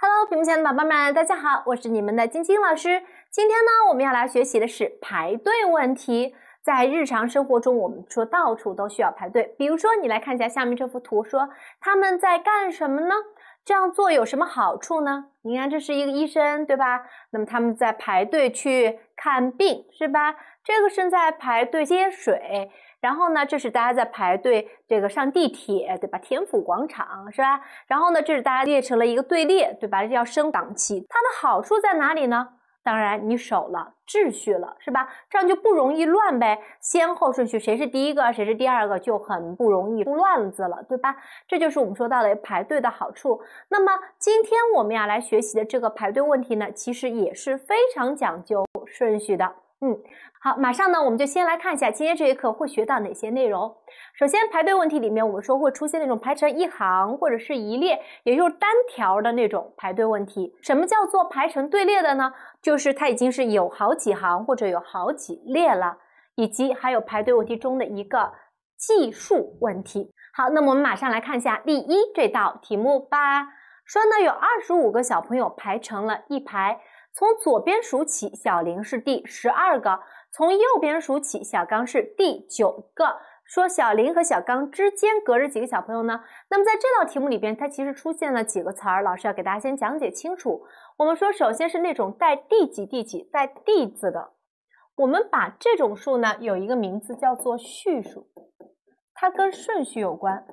Hello，屏幕前的宝贝们，大家好，我是你们的晶晶老师。今天呢，我们要来学习的是排队问题。在日常生活中，我们说到处都需要排队。比如说，你来看一下下面这幅图，说他们在干什么呢？这样做有什么好处呢？你看，这是一个医生，对吧？那么他们在排队去看病，是吧？这个是在排队接水。然后呢，这是大家在排队，这个上地铁，对吧？天府广场是吧？然后呢，这是大家列成了一个队列，对吧？这要升档期，它的好处在哪里呢？当然，你守了秩序了，是吧？这样就不容易乱呗。先后顺序，谁是第一个，谁是第二个，就很不容易出乱子了，对吧？这就是我们说到的排队的好处。那么今天我们呀来学习的这个排队问题呢，其实也是非常讲究顺序的。嗯，好，马上呢，我们就先来看一下今天这节课会学到哪些内容。首先，排队问题里面，我们说会出现那种排成一行或者是一列，也就是单条的那种排队问题。什么叫做排成队列的呢？就是它已经是有好几行或者有好几列了，以及还有排队问题中的一个计数问题。好，那么我们马上来看一下例一这道题目吧。说呢，有二十五个小朋友排成了一排。从左边数起，小玲是第十二个；从右边数起，小刚是第九个。说小林和小刚之间隔着几个小朋友呢？那么在这道题目里边，它其实出现了几个词儿，老师要给大家先讲解清楚。我们说，首先是那种带第几、第几、带第字的，我们把这种数呢有一个名字叫做序数，它跟顺序有关。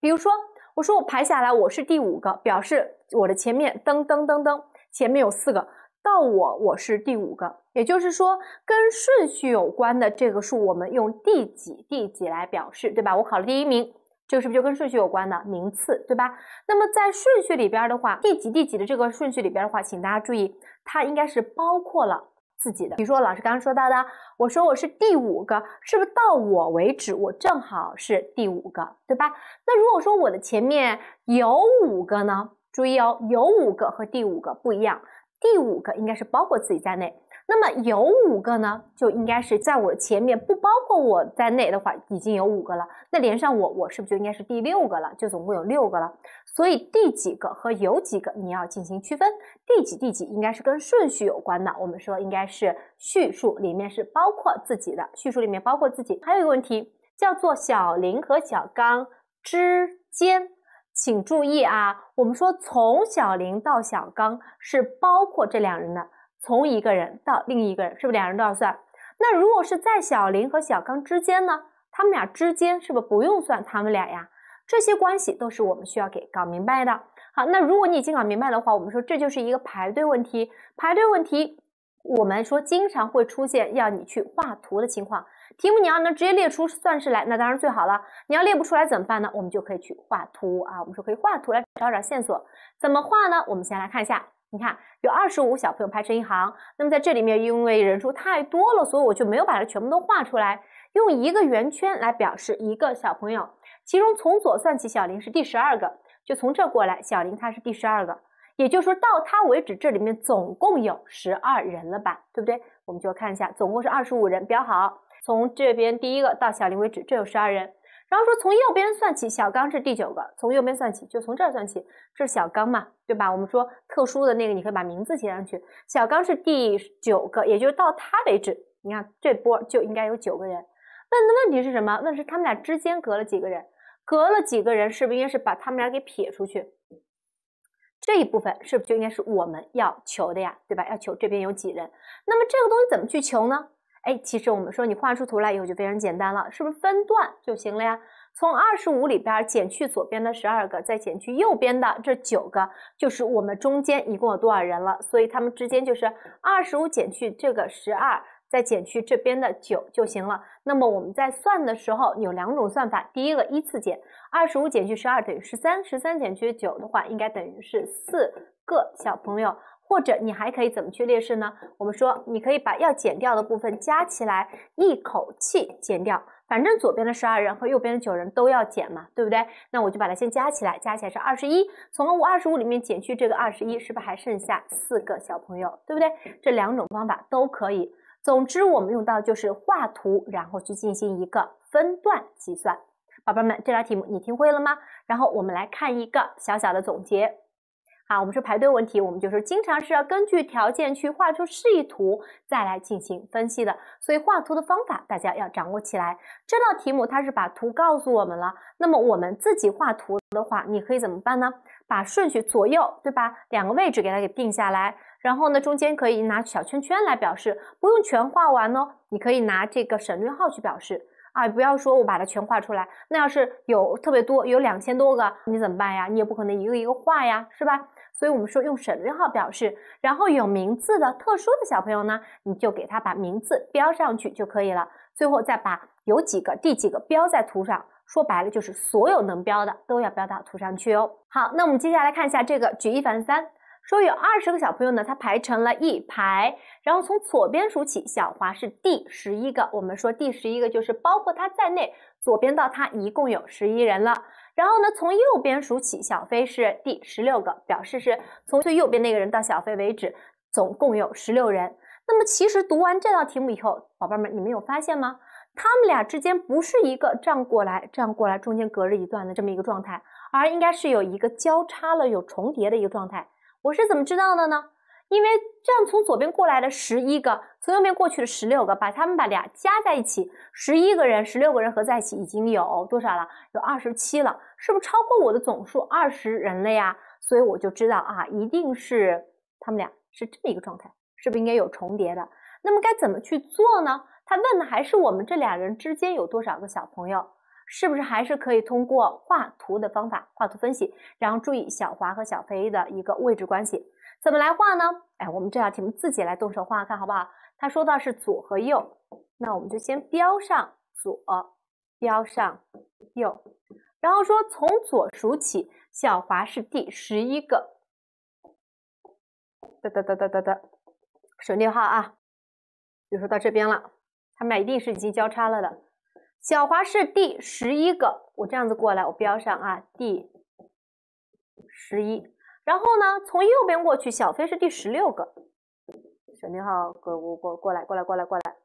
比如说。我说我排下来我是第五个，表示我的前面噔噔噔噔，前面有四个，到我我是第五个，也就是说跟顺序有关的这个数我们用第几第几来表示，对吧？我考了第一名，这个是不是就跟顺序有关的名次，对吧？那么在顺序里边的话，第几第几的这个顺序里边的话，请大家注意，它应该是包括了。自己的，比如说老师刚刚说到的，我说我是第五个，是不是到我为止，我正好是第五个，对吧？那如果说我的前面有五个呢？注意哦，有五个和第五个不一样，第五个应该是包括自己在内。那么有五个呢，就应该是在我前面不包括我在内的话，已经有五个了。那连上我，我是不是就应该是第六个了？就总共有六个了。所以第几个和有几个你要进行区分。第几第几应该是跟顺序有关的。我们说应该是叙述里面是包括自己的，叙述里面包括自己。还有一个问题叫做小林和小刚之间，请注意啊，我们说从小林到小刚是包括这两人的。从一个人到另一个人，是不是两人都要算？那如果是在小林和小刚之间呢？他们俩之间是不是不用算他们俩呀？这些关系都是我们需要给搞明白的。好，那如果你已经搞明白的话，我们说这就是一个排队问题。排队问题，我们说经常会出现要你去画图的情况。题目你要能直接列出算式来，那当然最好了。你要列不出来怎么办呢？我们就可以去画图啊。我们说可以画图来找找线索。怎么画呢？我们先来看一下。你看，有二十五小朋友排成一行，那么在这里面，因为人数太多了，所以我就没有把它全部都画出来，用一个圆圈来表示一个小朋友。其中从左算起，小林是第十二个，就从这过来，小林他是第十二个，也就是说到他为止，这里面总共有十二人了吧，对不对？我们就看一下，总共是二十五人，标好，从这边第一个到小林为止，这有十二人。然后说从右边算起，小刚是第九个。从右边算起，就从这儿算起，这是小刚嘛，对吧？我们说特殊的那个，你可以把名字写上去。小刚是第九个，也就是到他为止。你看这波就应该有九个人。问的问题是什么？问是他们俩之间隔了几个人？隔了几个人，是不是应该是把他们俩给撇出去？这一部分是不是就应该是我们要求的呀？对吧？要求这边有几人？那么这个东西怎么去求呢？哎，其实我们说你画出图来以后就非常简单了，是不是分段就行了呀？从二十五里边减去左边的十二个，再减去右边的这九个，就是我们中间一共有多少人了。所以他们之间就是二十五减去这个十二，再减去这边的九就行了。那么我们在算的时候有两种算法，第一个依次减，二十五减去十二等于十三，十三减去九的话，应该等于是四个小朋友。或者你还可以怎么去列式呢？我们说，你可以把要减掉的部分加起来，一口气减掉。反正左边的十二人和右边的九人都要减嘛，对不对？那我就把它先加起来，加起来是二十一。从五二十五里面减去这个二十一，是不是还剩下四个小朋友？对不对？这两种方法都可以。总之，我们用到就是画图，然后去进行一个分段计算。宝贝们，这道题目你听会了吗？然后我们来看一个小小的总结。好，我们说排队问题，我们就是经常是要根据条件去画出示意图，再来进行分析的。所以画图的方法大家要掌握起来。这道题目它是把图告诉我们了，那么我们自己画图的话，你可以怎么办呢？把顺序左右，对吧？两个位置给它给定下来，然后呢，中间可以拿小圈圈来表示，不用全画完哦。你可以拿这个省略号去表示啊，不要说我把它全画出来。那要是有特别多，有两千多个，你怎么办呀？你也不可能一个一个画呀，是吧？所以我们说用省略号表示，然后有名字的特殊的小朋友呢，你就给他把名字标上去就可以了。最后再把有几个第几个标在图上，说白了就是所有能标的都要标到图上去哦。好，那我们接下来看一下这个举一反三，说有二十个小朋友呢，他排成了一排，然后从左边数起，小华是第十一个。我们说第十一个就是包括他在内。左边到他一共有十一人了，然后呢，从右边数起，小飞是第十六个，表示是从最右边那个人到小飞为止，总共有十六人。那么其实读完这道题目以后，宝贝们，你们有发现吗？他们俩之间不是一个这样过来，这样过来，中间隔着一段的这么一个状态，而应该是有一个交叉了，有重叠的一个状态。我是怎么知道的呢？因为这样从左边过来的十一个，从右边过去的十六个，把他们把俩加在一起，十一个人，十六个人合在一起，已经有多少了？有二十七了，是不是超过我的总数二十人了呀？所以我就知道啊，一定是他们俩是这么一个状态，是不是应该有重叠的？那么该怎么去做呢？他问的还是我们这俩人之间有多少个小朋友？是不是还是可以通过画图的方法，画图分析，然后注意小华和小飞的一个位置关系？怎么来画呢？哎，我们这道题目自己来动手画看好不好？他说到是左和右，那我们就先标上左，标上右，然后说从左数起，小华是第十一个，哒哒哒哒哒哒，省略号啊，就说到这边了，他们俩一定是已经交叉了的。小华是第十一个，我这样子过来，我标上啊，第十一。然后呢，从右边过去，小飞是第十六个，小明浩，过过过过来，过来过来过来，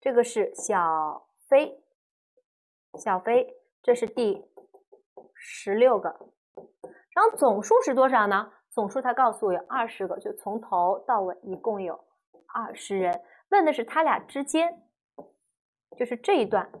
这个是小飞，小飞，这是第十六个。然后总数是多少呢？总数他告诉我有二十个，就从头到尾一共有二十人。问的是他俩之间，就是这一段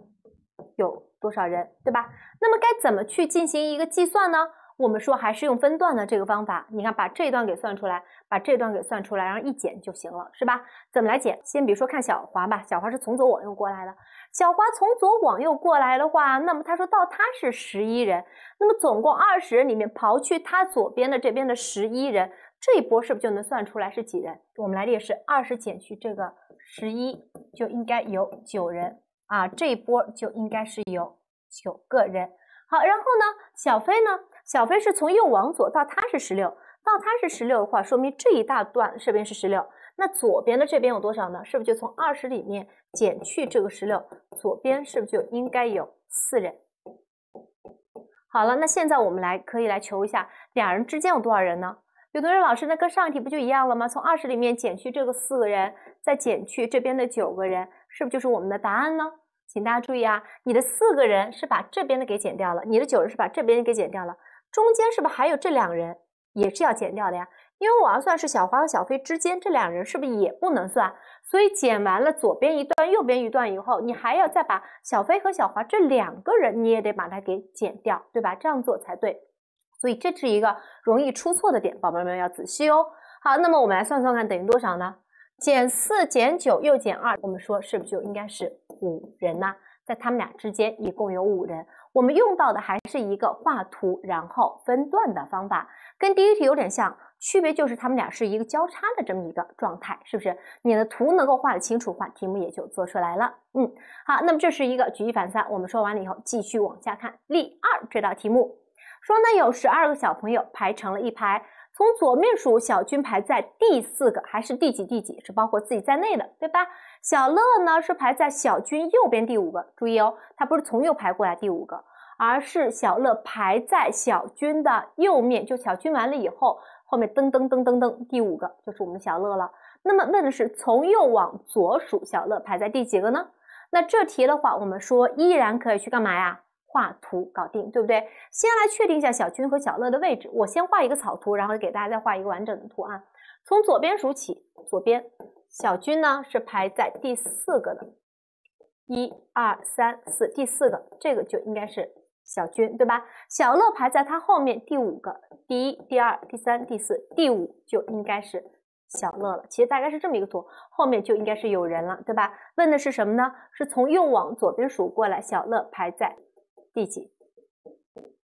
有多少人，对吧？那么该怎么去进行一个计算呢？我们说还是用分段的这个方法，你看，把这段给算出来，把这段给算出来，然后一减就行了，是吧？怎么来减？先比如说看小华吧，小华是从左往右过来的。小华从左往右过来的话，那么他说到他是十一人，那么总共二十人里面刨去他左边的这边的十一人，这一波是不是就能算出来是几人？我们来列式：二十减去这个十一，就应该有九人啊。这一波就应该是有九个人。好，然后呢，小飞呢？小飞是从右往左到他是十六，到他是十六的话，说明这一大段这边是十六。那左边的这边有多少呢？是不是就从二十里面减去这个十六？左边是不是就应该有四人？好了，那现在我们来可以来求一下俩人之间有多少人呢？有同学老师，那跟上一题不就一样了吗？从二十里面减去这个四个人，再减去这边的九个人，是不是就是我们的答案呢？请大家注意啊，你的四个人是把这边的给减掉了，你的九人是把这边给减掉了。中间是不是还有这两人也是要减掉的呀？因为我要算是小华和小飞之间，这两人是不是也不能算？所以减完了左边一段、右边一段以后，你还要再把小飞和小华这两个人，你也得把它给减掉，对吧？这样做才对。所以这是一个容易出错的点，宝贝们要仔细哦。好，那么我们来算算看，等于多少呢？减四减九又减二，我们说是不是就应该是五人呢？在他们俩之间一共有五人。我们用到的还是一个画图，然后分段的方法，跟第一题有点像，区别就是他们俩是一个交叉的这么一个状态，是不是？你的图能够画得清楚，话，题目也就做出来了。嗯，好，那么这是一个举一反三，我们说完了以后，继续往下看例二这道题目，说呢有十二个小朋友排成了一排，从左面数，小军排在第四个，还是第几第几？是包括自己在内的，对吧？小乐呢是排在小军右边第五个，注意哦，他不是从右排过来第五个，而是小乐排在小军的右面，就小军完了以后，后面噔噔噔噔噔，第五个就是我们小乐了。那么问的是从右往左数，小乐排在第几个呢？那这题的话，我们说依然可以去干嘛呀？画图搞定，对不对？先来确定一下小军和小乐的位置，我先画一个草图，然后给大家再画一个完整的图啊。从左边数起，左边。小军呢是排在第四个的，一二三四，第四个，这个就应该是小军，对吧？小乐排在他后面第五个，第一、第二、第三、第四、第五就应该是小乐了。其实大概是这么一个图，后面就应该是有人了，对吧？问的是什么呢？是从右往左边数过来，小乐排在第几？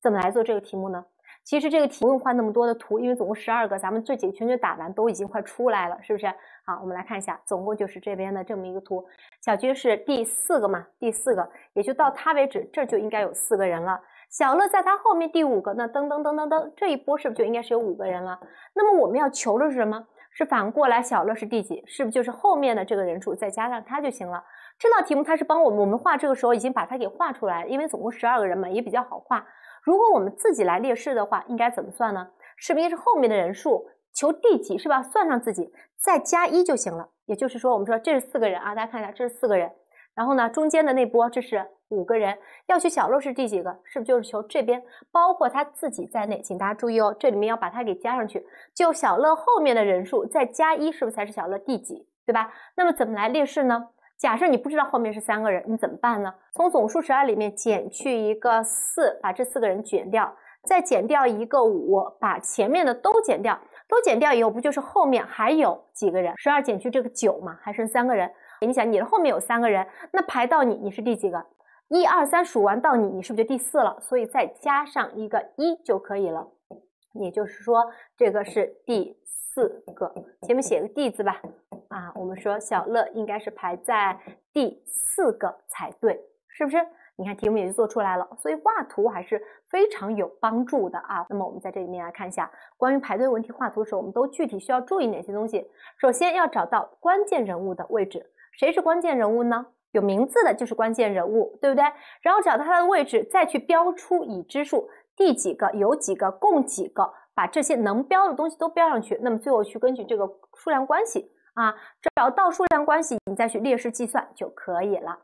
怎么来做这个题目呢？其实这个题不用画那么多的图，因为总共十二个，咱们这几圈圈打完都已经快出来了，是不是？好，我们来看一下，总共就是这边的这么一个图。小军是第四个嘛，第四个，也就到他为止，这就应该有四个人了。小乐在他后面第五个，那噔噔噔噔噔，这一波是不是就应该是有五个人了？那么我们要求的是什么？是反过来，小乐是第几？是不是就是后面的这个人数再加上他就行了？这道题目它是帮我们，我们画这个时候已经把它给画出来了，因为总共十二个人嘛，也比较好画。如果我们自己来列式的话，应该怎么算呢？是不是应该是后面的人数？求第几是吧？算上自己再加一就行了。也就是说，我们说这是四个人啊，大家看一下这是四个人。然后呢，中间的那波这是五个人，要去小乐是第几个，是不是就是求这边包括他自己在内？请大家注意哦，这里面要把它给加上去。就小乐后面的人数再加一，是不是才是小乐第几？对吧？那么怎么来列式呢？假设你不知道后面是三个人，你怎么办呢？从总数十二里面减去一个四，把这四个人减掉，再减掉一个五，把前面的都减掉，都减掉以后，不就是后面还有几个人？十二减去这个九嘛，还剩三个人。你想，你的后面有三个人，那排到你，你是第几个？一二三数完到你，你是不是就第四了？所以再加上一个一就可以了。也就是说，这个是第四个，前面写个第字吧。啊，我们说小乐应该是排在第四个才对，是不是？你看题目也就做出来了，所以画图还是非常有帮助的啊。那么我们在这里面来看一下，关于排队问题画图的时候，我们都具体需要注意哪些东西？首先要找到关键人物的位置，谁是关键人物呢？有名字的就是关键人物，对不对？然后找到他的位置，再去标出已知数，第几个，有几个，共几个，把这些能标的东西都标上去。那么最后去根据这个数量关系。啊，找到数量关系，你再去列式计算就可以了。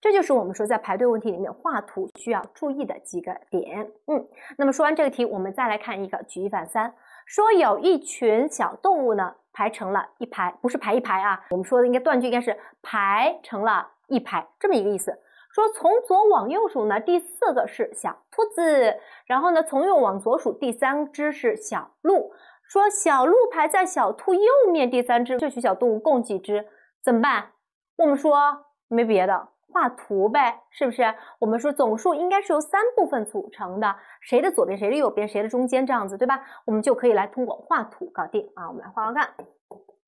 这就是我们说在排队问题里面画图需要注意的几个点。嗯，那么说完这个题，我们再来看一个举一反三。说有一群小动物呢排成了一排，不是排一排啊，我们说的应该断句应该是排成了一排这么一个意思。说从左往右数呢，第四个是小兔子，然后呢从右往左数第三只是小鹿。说小鹿排在小兔右面第三只，这群小动物共几只？怎么办？我们说没别的，画图呗，是不是？我们说总数应该是由三部分组成的，谁的左边，谁的右边，谁的中间，这样子对吧？我们就可以来通过画图搞定啊。我们来画画看，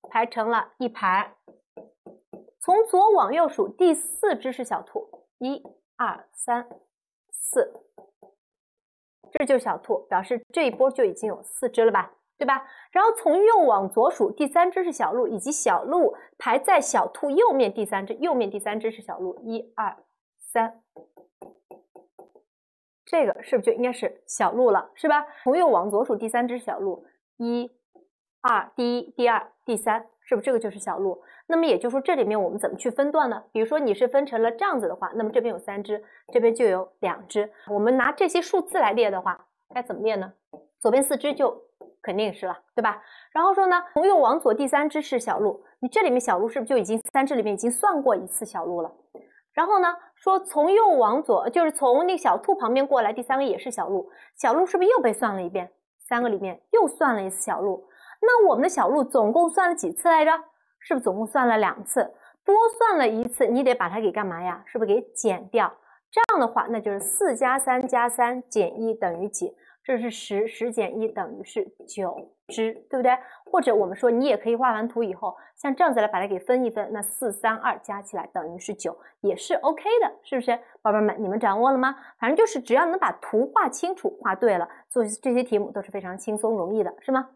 排成了一排，从左往右数第四只是小兔，一、二、三、四，这就是小兔，表示这一波就已经有四只了吧。对吧？然后从右往左数，第三只是小鹿，以及小鹿排在小兔右面第三只，右面第三只是小鹿，一二三，这个是不是就应该是小鹿了，是吧？从右往左数第三只小鹿，一二，第一、第二、第三，是不是这个就是小鹿？那么也就是说，这里面我们怎么去分段呢？比如说你是分成了这样子的话，那么这边有三只，这边就有两只。我们拿这些数字来列的话，该怎么列呢？左边四只就。肯定是了，对吧？然后说呢，从右往左第三只是小鹿，你这里面小鹿是不是就已经三只里面已经算过一次小鹿了？然后呢，说从右往左就是从那个小兔旁边过来，第三个也是小鹿，小鹿是不是又被算了一遍？三个里面又算了一次小鹿，那我们的小鹿总共算了几次来着？是不是总共算了两次？多算了一次，你得把它给干嘛呀？是不是给减掉？这样的话，那就是四加三加三减一等于几？这是十，十减一等于是九只，对不对？或者我们说，你也可以画完图以后，像这样子来把它给分一分，那四、三、二加起来等于是九，也是 OK 的，是不是？宝贝们，你们掌握了吗？反正就是只要能把图画清楚、画对了，做这些题目都是非常轻松容易的，是吗？